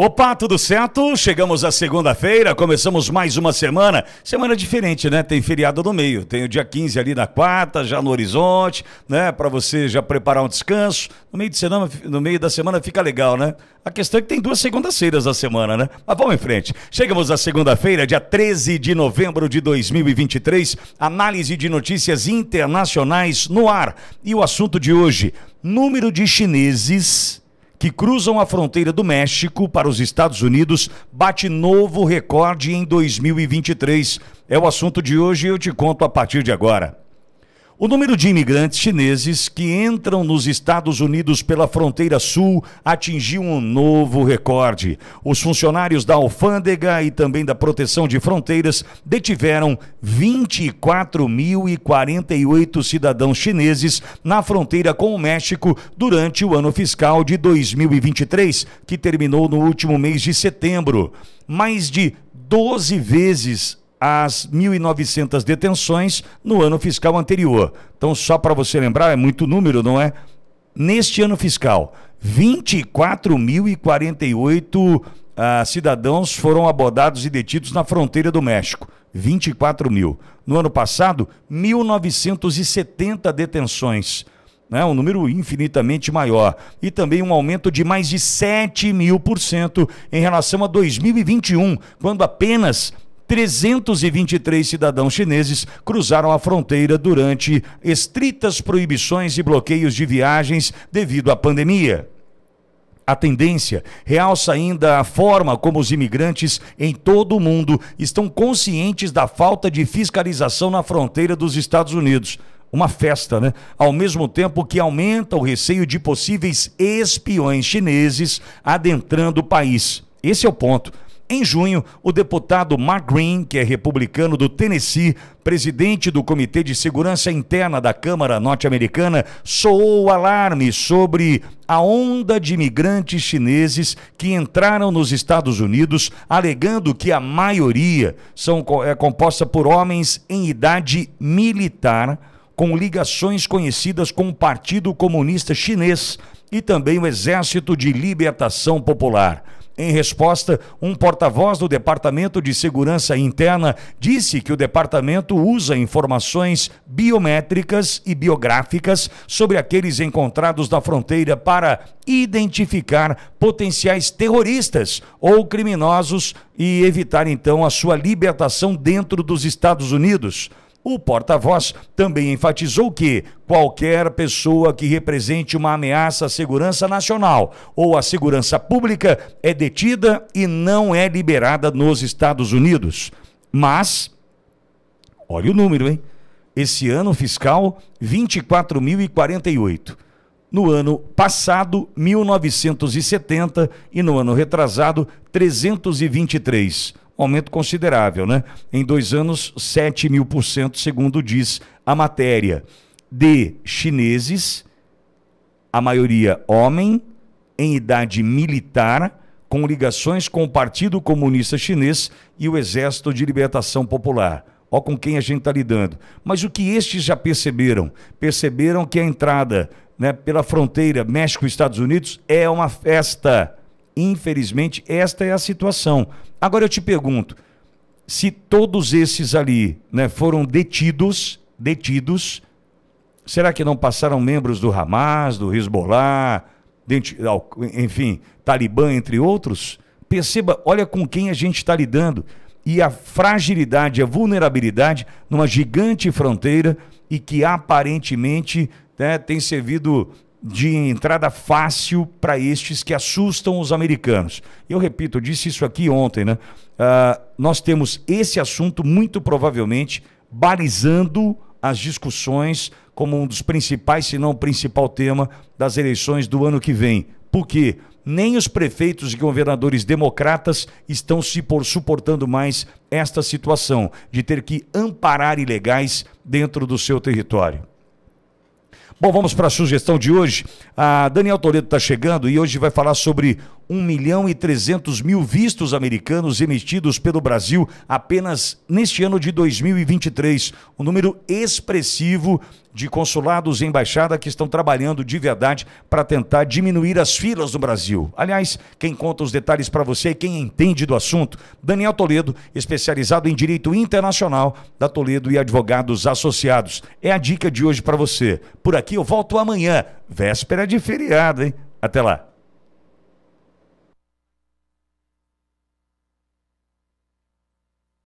Opa, tudo certo? Chegamos à segunda-feira, começamos mais uma semana. Semana diferente, né? Tem feriado no meio. Tem o dia 15 ali na quarta, já no horizonte, né? Para você já preparar um descanso. No meio, de semana, no meio da semana fica legal, né? A questão é que tem duas segundas-feiras da semana, né? Mas vamos em frente. Chegamos à segunda-feira, dia 13 de novembro de 2023. Análise de notícias internacionais no ar. E o assunto de hoje: número de chineses que cruzam a fronteira do México para os Estados Unidos bate novo recorde em 2023. É o assunto de hoje e eu te conto a partir de agora. O número de imigrantes chineses que entram nos Estados Unidos pela fronteira sul atingiu um novo recorde. Os funcionários da alfândega e também da proteção de fronteiras detiveram 24.048 cidadãos chineses na fronteira com o México durante o ano fiscal de 2023, que terminou no último mês de setembro. Mais de 12 vezes as 1.900 detenções no ano fiscal anterior. Então, só para você lembrar, é muito número, não é? Neste ano fiscal, 24.048 ah, cidadãos foram abordados e detidos na fronteira do México. 24 mil. No ano passado, 1.970 detenções. Né, um número infinitamente maior. E também um aumento de mais de 7 mil por cento em relação a 2021, quando apenas 323 cidadãos chineses cruzaram a fronteira durante estritas proibições e bloqueios de viagens devido à pandemia. A tendência realça ainda a forma como os imigrantes em todo o mundo estão conscientes da falta de fiscalização na fronteira dos Estados Unidos. Uma festa, né? Ao mesmo tempo que aumenta o receio de possíveis espiões chineses adentrando o país. Esse é o ponto. Em junho, o deputado Mark Green, que é republicano do Tennessee, presidente do Comitê de Segurança Interna da Câmara Norte-Americana, soou o alarme sobre a onda de imigrantes chineses que entraram nos Estados Unidos, alegando que a maioria são, é composta por homens em idade militar, com ligações conhecidas com o Partido Comunista Chinês e também o Exército de Libertação Popular. Em resposta, um porta-voz do Departamento de Segurança Interna disse que o departamento usa informações biométricas e biográficas sobre aqueles encontrados na fronteira para identificar potenciais terroristas ou criminosos e evitar então a sua libertação dentro dos Estados Unidos. O porta-voz também enfatizou que qualquer pessoa que represente uma ameaça à segurança nacional ou à segurança pública é detida e não é liberada nos Estados Unidos. Mas, olha o número, hein? Esse ano fiscal, 24.048. No ano passado, 1.970. E no ano retrasado, 323 aumento considerável, né? Em dois anos, 7 mil por cento, segundo diz a matéria. De chineses, a maioria homem, em idade militar, com ligações com o Partido Comunista Chinês e o Exército de Libertação Popular. Ó com quem a gente está lidando. Mas o que estes já perceberam? Perceberam que a entrada né, pela fronteira México-Estados Unidos é uma festa. Infelizmente, esta é a situação. Agora eu te pergunto, se todos esses ali né, foram detidos, detidos, será que não passaram membros do Hamas, do Hezbollah, enfim, Talibã, entre outros? Perceba, olha com quem a gente está lidando. E a fragilidade, a vulnerabilidade numa gigante fronteira e que aparentemente né, tem servido de entrada fácil para estes que assustam os americanos. Eu repito, eu disse isso aqui ontem, né? Uh, nós temos esse assunto muito provavelmente balizando as discussões como um dos principais, se não o principal tema das eleições do ano que vem. Por quê? nem os prefeitos e governadores democratas estão se por, suportando mais esta situação de ter que amparar ilegais dentro do seu território. Bom, vamos para a sugestão de hoje. A Daniel Toledo está chegando e hoje vai falar sobre 1 milhão e 300 mil vistos americanos emitidos pelo Brasil apenas neste ano de 2023. Um número expressivo de consulados e embaixada que estão trabalhando de verdade para tentar diminuir as filas no Brasil. Aliás, quem conta os detalhes para você e é quem entende do assunto, Daniel Toledo, especializado em direito internacional da Toledo e Advogados Associados. É a dica de hoje para você. Por aqui aqui, eu volto amanhã, véspera de feriado, hein? Até lá.